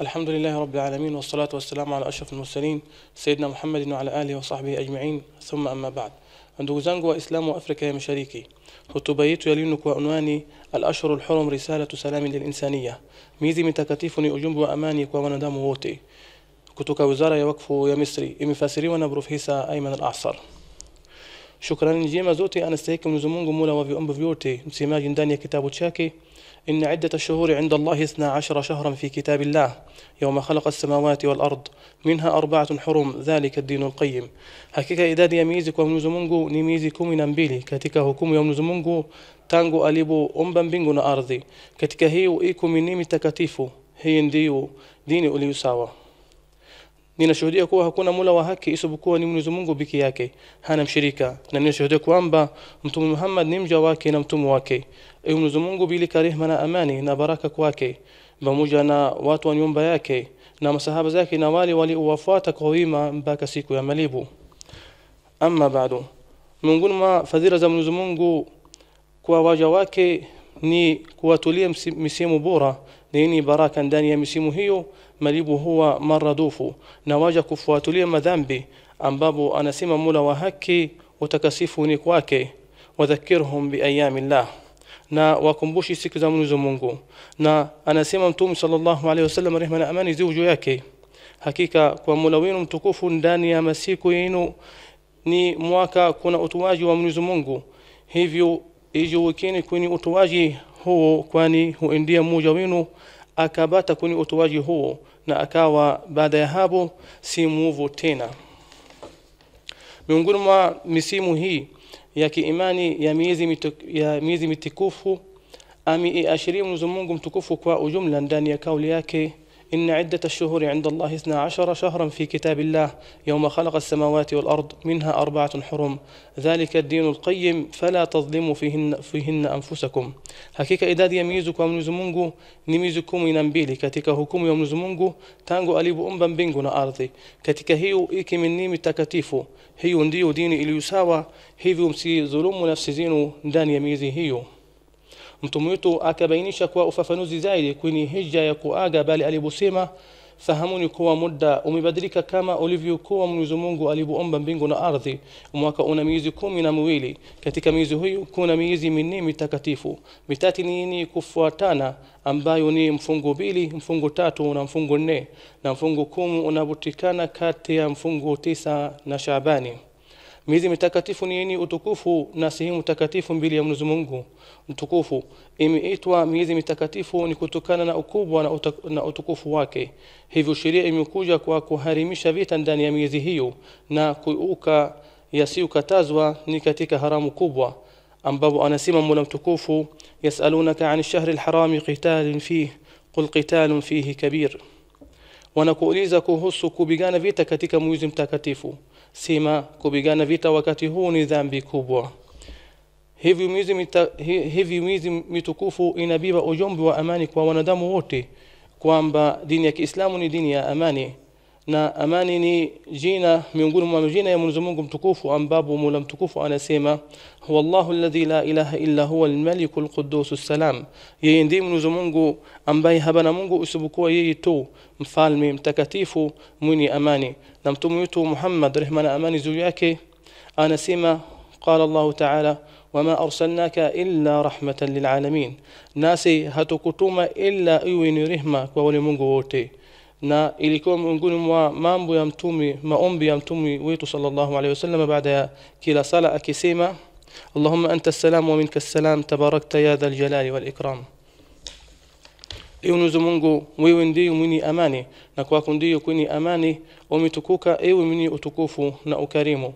الحمد لله رب العالمين والصلاة والسلام على أشرف المرسلين سيدنا محمد وعلى آله وصحبه أجمعين ثم أما بعد عندو زنغو إسلام يا مشاريكي خطبيت يلينك وعنواني الأشهر الحرم رسالة سلام للإنسانية ميزي من تكاتيفني أجنب وأماني كوانادام ووتي كتوك وزارة يوقف يا مصري إمي فاسري ونبرو أيمن الأعصر شكرا جيما زوتي انا استهيكم نزومون مولا وفي ام بفيورتي نسيما جندانيا كتاب تشاكي ان عده الشهور عند الله اثنا عشر شهرا في كتاب الله يوم خلق السماوات والارض منها اربعه حرم ذلك الدين القيم هكيك اداد يميزك ونزومونغو نيميزك من امبيلي كاتيكا هكوم يوم نزومونغو تانغو اليبو ام بامبينغو ارضي كاتيكا هي وايكو نيمي تكاتيفو هي ديني اوليوساوا ninashuhudia kuwa hakuna mula wa haki isipokuwa ni Mwenyezi Mungu biki yake, hana mshirika, na ninashuhudia kwamba Mtume Muhammad ni mja wake na mtume wake. Ewe Mwenyezi Mungu, bili rehema na amani na baraka kwake pamoja na watu wa nyumba yake na masahaba zake na wale waliowafuata kwa wima mpaka siku ya malipo. Amma baadu miongoni mwa fadhila za Mwenyezi Mungu kwa waja wake ni kuwatulia misimu bora nini baraka ndani ya misimu hiyo? Malibu huwa maradufu, na waja kufuatulia madhambi, ambapo anasema Mola wa haki, utakasifu ni kwake. Wadhakirhum biayami na wakumbushi siku za Mwenyezi Mungu. Na anasema Mtume sallallahu alaihi wasallam, rehma na amani ziwe juu yake, hakika kwa Mola wenu mtukufu ndani ya masiku yenu ni mwaka kuna utoaji wa Mwenyezi Mungu, hivyo ijuwikeni kwenye utoaji huo, kwani huendia mmoja wenu akabata kwenye utoaji huo na akawa baada ya hapo si muovu tena. Miongoni mwa misimu hii ya kiimani ya miezi mitukufu ameiashiria Mwenyezi Mungu mtukufu kwa ujumla ndani ya kauli yake إن عدة الشهور عند الله اثنا عشر شهرا في كتاب الله يوم خلق السماوات والأرض منها أربعة حرم ذلك الدين القيم فلا تظلموا فيهن, فيهن أنفسكم حقيقة إداد يميزك ومن نميزكم من كتك هكم يوم تانجو أليب أمبا بنجونا أرضي كتك هيو إيكي من نيم التكتيفو هيو ديو ديني إليساوى هيو مسي ظلم نفسي زينو دان يميزي هيو mtume wetu akabainisha kwa ufafanuzi zaidi kwenye hija ya kuaga, bali aliposema fahamuni kuwa muda umebadilika kama ulivyokuwa Mwenyezi Mungu alivyoomba mbingu na ardhi. Mwaka una miezi kumi na miwili. Katika miezi hiyo kuna miezi minne mitakatifu, mitatu ni kufuatana, ambayo ni mfungo mbili, mfungo tatu na mfungo nne, na mfungo kumi unabutikana kati ya mfungo tisa na Shabani miezi mitakatifu ni yenye utukufu na sehemu takatifu mbili ya Mwenyezi Mungu mtukufu imeitwa miezi mitakatifu ni kutokana na ukubwa na, utak na utukufu wake hivyo sheria imekuja kwa kuharimisha vita ndani ya miezi hiyo na kuuka yasiyokatazwa ni katika haramu kubwa ambapo anasema Mola mtukufu yasalunaka an shahri alharami qitalun fihi qul qitalun fihi kabir wanakuuliza kuhusu kupigana vita katika mwezi mtakatifu sima kupigana vita wakati huu ni dhambi kubwa hivi miezi hivi mitukufu inabiba ujumbe wa amani kwa wanadamu wote kwamba dini ya Kiislamu ni dini ya amani na amani ni jina miongoni mwa majina ya Mwenyezi Mungu mtukufu ambapo Mola mtukufu anasema wallahu alladhi la ilaha illa huwa almaliku alquddus salam yeye ndiye Mwenyezi Mungu ambaye habana Mungu usibukua yeye tu mfalme mtakatifu mwenye amani na mtume wetu Muhammad rehma na amani juu yake anasema qala Allah ta'ala وما أرسلناك إلا رحمة للعالمين ناسي هتكتوما إلا إيوين رحمة كوالي منغو ووتي na ilikuwa miongoni mwa mambo ya mtumi maombi ya mtumi wetu sallallahu alaihi wasallam baada ya kila sala akisema allahumma anta salam wa minka ومنك السلام تباركت يا ذا الجلال والإكرام Ewe Mwenyezi Mungu, wewe ndiye mwini amani na kwako ndiyo kwini amani, umetukuka ewe mwini utukufu na ukarimu.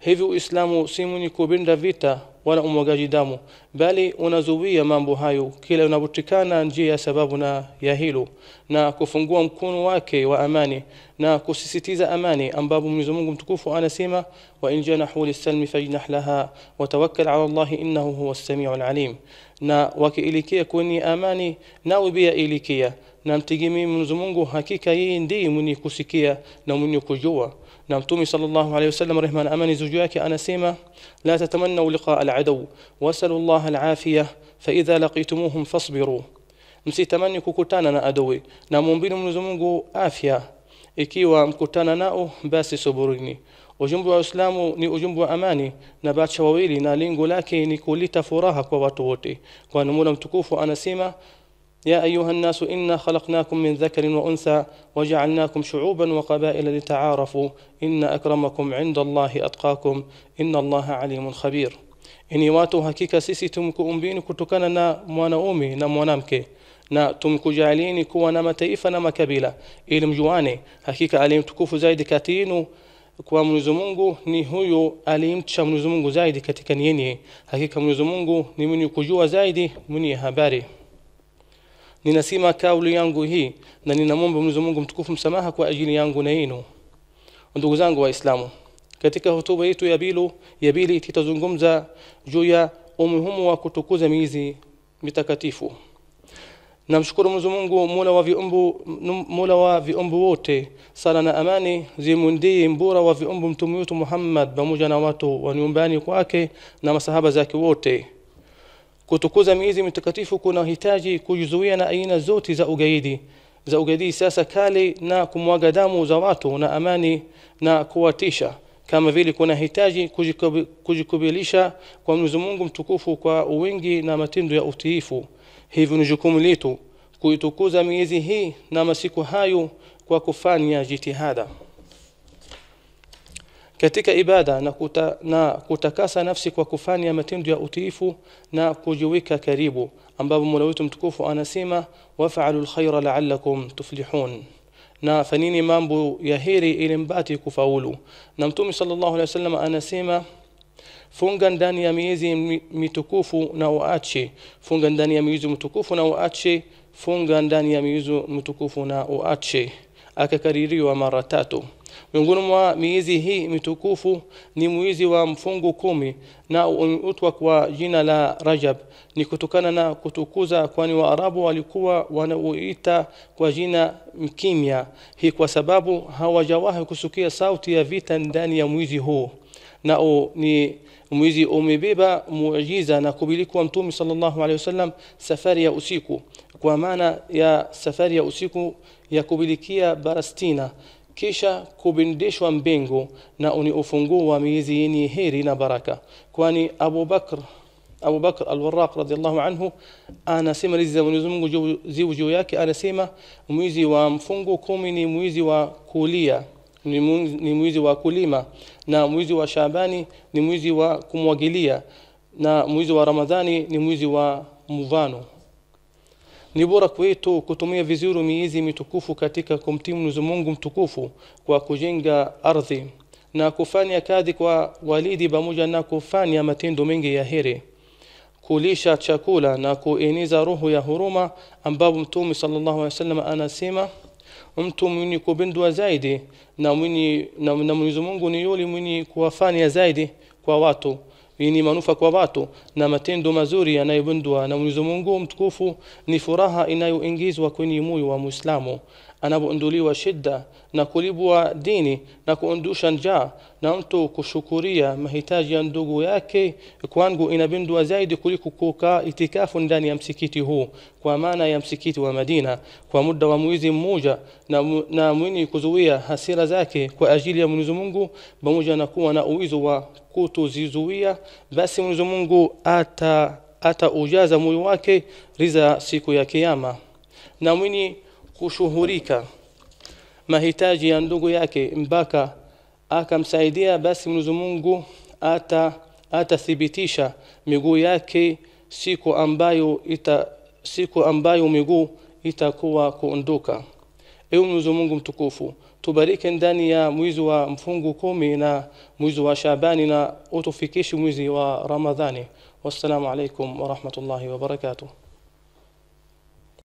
Hivyo Uislamu si mwenye kubinda vita wala umwagaji damu, bali unazuia mambo hayo kila unapotikana njia ya sababu na ya hilo, na kufungua mkono wake wa amani na kusisitiza amani, ambapo Mwenyezi Mungu mtukufu anasema, wa in janahu lisalmi fajnah laha wa tawakkal ala Allahi innahu huwa samiu alalim, na wakiilikia kwenye amani, nawe pia ilikia, na mtegemee Mwenyezi Mungu, hakika yeye ndiye mwenye kusikia na mwenye kujua. نعم تومي صلى الله عليه وسلم رحمان أمني زوجاك أنا سيما لا تتمنوا لقاء العدو واسلوا الله العافية فإذا لقيتموهم فاصبروا مسي تمني كوكوتانا أدوي نعم مبين من زمونغو آفيا إكيوا مكوتانا ناو باسي صبرني وجنب الإسلام ني وجنب أماني نبات شواويلي نالينغو لكي ني كوليتا كواتووتي كوانمولم تكوفو أنا سيما يا أيها الناس إنا خلقناكم من ذكر وأنثى وجعلناكم شعوبا وقبائل لتعارفوا إن أكرمكم عند الله أتقاكم إن الله عليم خبير إني واتو هكيكا سيسي تمكو أمبين كتكنا نا موانا أمي نا موانامكي نا تمكو جعلين كوانا نا متئفا نا مكبيلا إلم جواني هكيكا أليم تكوفو زايد كاتينو كوا منزمونغو ني هويو أليم تشا منزمونغو زايد نيني هكيكا منزمونغو ني من يكجوا زايد مني هباري ninasema kauli yangu hii na ninamwomba Mwenyezi Mungu mtukufu msamaha kwa ajili yangu na yenu. Ndugu zangu Waislamu, katika hotuba yetu ya bilu ya bili tutazungumza juu ya umuhimu wa kutukuza miezi mitakatifu. Namshukuru Mwenyezi Mungu Mola wa viumbu Mola wa viumbu wote, sala na amani zimundii mbura wa viumbu mtume wetu Muhammad pamoja na watu wa nyumbani kwake na masahaba zake wote. Kutukuza miezi mitakatifu hitaji kujizuia na aina zote za ugaidi za ugaidi sasa kali na kumwaga damu za watu na amani na kuwatisha, kama vile hitaji kujikubilisha kwa Mwenyezi Mungu mtukufu kwa uwingi na matendo ya utiifu. Hivyo ni jukumu letu kuitukuza miezi hii na masiku hayo kwa kufanya jitihada katika ibada na, kuta, na kutakasa nafsi kwa kufanya matendo ya utiifu na kujiweka karibu ambapo Mola wetu mtukufu anasema wafa'alul khaira la'allakum tuflihun na fanini mambo ya heri ili mbati kufaulu na mtume sallallahu alaihi wasallam anasema funga ndani ya miezi mitukufu na uache funga ndani ya miezi mitukufu na uache funga ndani ya miezi mitukufu na uache akakaririwa mara tatu Miongoni mwa miizi hii mitukufu ni mwizi wa mfungu kumi na umeitwa kwa jina la Rajab, ni kutokana na kutukuza, kwani Waarabu walikuwa wanauita kwa jina mkimya. Hii kwa sababu hawajawahi kusikia sauti ya vita ndani ya mwizi huu nao ni mwezi umebeba muujiza na kubilikwa Mtume sallallahu alaihi wasallam safari ya usiku, kwa maana ya safari ya usiku ya kubilikia Barastina kisha kubindishwa mbingu na ni wa miezi yenye heri na baraka kwani Abu Bakr Abu Bakr al-Warraq radiyallahu anhu anasema rizi za Mwenyezi Mungu ziwe juu yake, anasema mwezi wa mfungo kumi ni mwizi wa kulia ni mwizi wa kulima, na mwizi wa Shabani ni mwizi wa kumwagilia, na mwizi wa Ramadhani ni mwizi wa mvano ni bora kwetu kutumia vizuri miezi mitukufu katika kumtii Mwenyezi Mungu mtukufu kwa kujenga ardhi na kufanya kazi kwa walidi pamoja na kufanya matendo mengi ya heri kulisha chakula na kueneza roho ya huruma ambapo mtume sallallahu alaihi wasallam anasema mtu mwenye kubindwa zaidi na mwenye na, na Mwenyezi Mungu ni yule mwenye kuwafanya zaidi kwa watu ni manufa kwa watu na matendo mazuri yanayobundwa na Mwenyezi Mungu mtukufu ni furaha inayoingizwa kwenye moyo wa Muislamu anapounduliwa shida na kulibwa dini na kuundusha njaa na mtu kushukuria mahitaji ya ndugu yake kwangu inabindwa zaidi kuliko kukaa itikafu ndani ya msikiti huu kwa maana ya msikiti wa Madina kwa muda wa mwezi mmoja na, na mwini kuzuia hasira zake kwa ajili ya Mwenyezi Mungu pamoja na kuwa na uwizo wa kutozizuia basi Mwenyezi Mungu ata ataujaza moyo wake riza siku ya kiyama na mwini kushuhurika mahitaji ya ndugu yake mpaka akamsaidia, basi Mwenyezi Mungu ata atathibitisha miguu yake siku ambayo ita siku ambayo miguu itakuwa kuondoka. Ewe Mwenyezi Mungu mtukufu, tubariki ndani ya mwezi wa mfungo kumi na mwezi wa Shabani na utufikishe mwezi wa Ramadhani. Wassalamu alaikum warahmatullahi wabarakatuh.